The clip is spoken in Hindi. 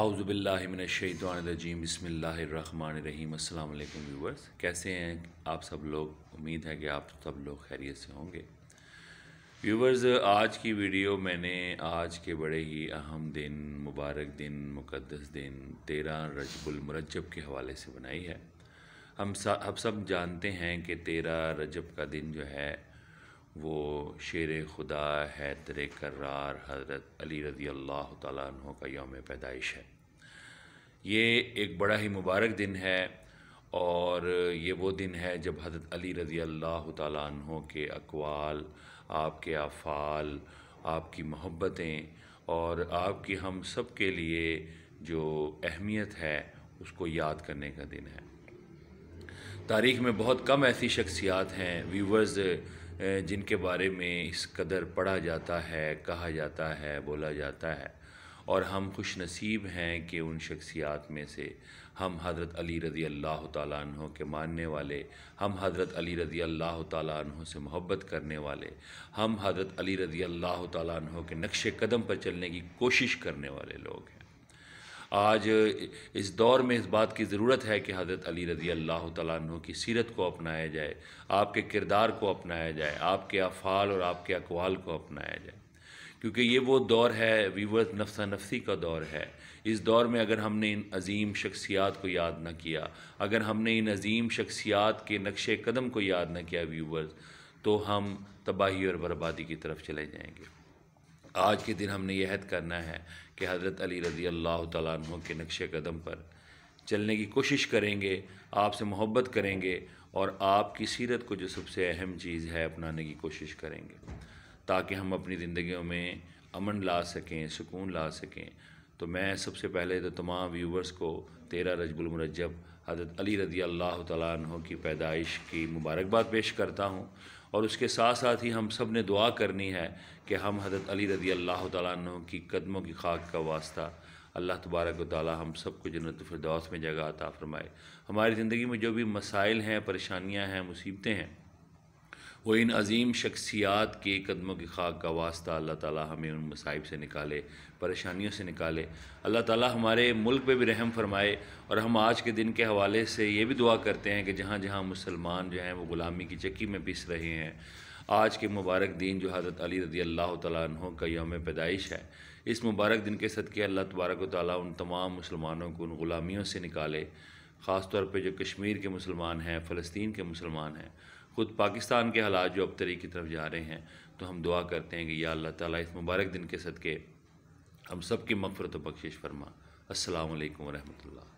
आउज़बिल्लिमिनशैतवानरजीम बसमीम अल्लाम व्यूवर्स कैसे हैं आप सब लोग उम्मीद है कि आप सब लोग खैरियत से होंगे व्यूवर्स आज की वीडियो मैंने आज के बड़े ही अहम दिन मुबारक दिन मुक़दस दिन तेरह रजबुलमरजब के हवाले से बनाई है हम सब सब जानते हैं कि तेरह रजब का दिन जो है वो शेर खुदा है तर करार हज़रत अली रज़ी अल्लाह तु का योम पैदाइश है ये एक बड़ा ही मुबारक दिन है और ये वो दिन है जब हज़रत अली रज़ी अल्लाह तु के अकवाल आपके अफ़ाल आपकी मोहब्बतें और आपकी हम सब के लिए जो अहमियत है उसको याद करने का दिन है तारीख़ में बहुत कम ऐसी शख्सियात हैं व्यूवर्स जिनके बारे में इस कदर पढ़ा जाता है कहा जाता है बोला जाता है और हम खुश नसीब हैं कि उन शख्सियात में से हम हज़रत अली रज़ी अल्लाह तहों के मानने वाले हम हज़रत अली रज़ी अल्लाह तहों से मोहब्बत करने वाले हम हज़रत अली रज़ी अल्लाह तहों के नक्श कदम पर चलने की कोशिश करने वाले लोग हैं आज इस दौर में इस बात की ज़रूरत है कि हज़रत अली रज़ी अल्लाह तु की सीरत को अपनाया जाए आपके किरदार को अपनाया जाए आपके अफ़ाल और आपके अकवाल को अपनाया जाए क्योंकि ये वो दौर है वीवर्स नफसा नफसी का दौर है इस दौर में अगर हमने इन अजीम शख्सियात को याद ना किया अगर हमने इन अजीम शख्सियात के नक्श कदम को याद ना किया व्यूवर्स तो हम तबाही और बर्बादी की तरफ चले जाएंगे आज के दिन हमने यह हद करना है कि हज़रत अली रज़ी अल्लाह तु के नक्श कदम पर चलने की कोशिश करेंगे आपसे मोहब्बत करेंगे और आपकी सीरत को जो सबसे अहम चीज़ है अपनाने की कोशिश करेंगे ताकि हम अपनी ज़िंदगियों में अमन ला सकें सुकून ला सकें तो मैं सबसे पहले तो तमाम व्यूवर्स को रजबुल रजबुलमरजब हज़रत अली रदी अल्लाह तु की पैदाइश की मुबारकबाद पेश करता हूँ और उसके साथ साथ ही हम सब ने दुआ करनी है कि हम हज़रत अली रदी अल्लाह तु की कदमों की खाक का वास्ता अल्लाह तबारक ताली हम सबको जन्नत फिरदौस में जगह अता फ़रमाए हमारी ज़िंदगी में जो भी मसाइल हैं परेशानियाँ हैं मुसीबतें हैं वो इन अजीम शख्सियात के कदमों की खाक का वास्ता अल्लाह ताला हमें उन मसाइब से निकाले परेशानियों से निकाले अल्लाह ताला हमारे मुल्क पे भी रहम फरमाए और हम आज के दिन के हवाले से ये भी दुआ करते हैं कि जहाँ जहाँ मुसलमान जो हैं वो ग़ुलामी की चक्की में पिस रहे हैं आज के मुबारक दिन जो हज़रत अली रदी अल्लाह तहों का योम पैदाइश है इस मुबारक दिन के सदक़े अल्लाह तबारक ताली उन तमाम मुसलमानों को उन ग़ुलामियों से निकाले ख़ास तौर पर जो कश्मीर के मुसलमान हैं फ़लस्तीन के मुसलमान हैं ख़ुद पाकिस्तान के हालात जो अब तरी की तरफ जा रहे हैं तो हम दुआ करते हैं कि या अल्लाह ताला इस मुबारक दिन के सदक़े हम सब की मफ़रत बख्शिश फरमा अल्लाम वरहमल्ला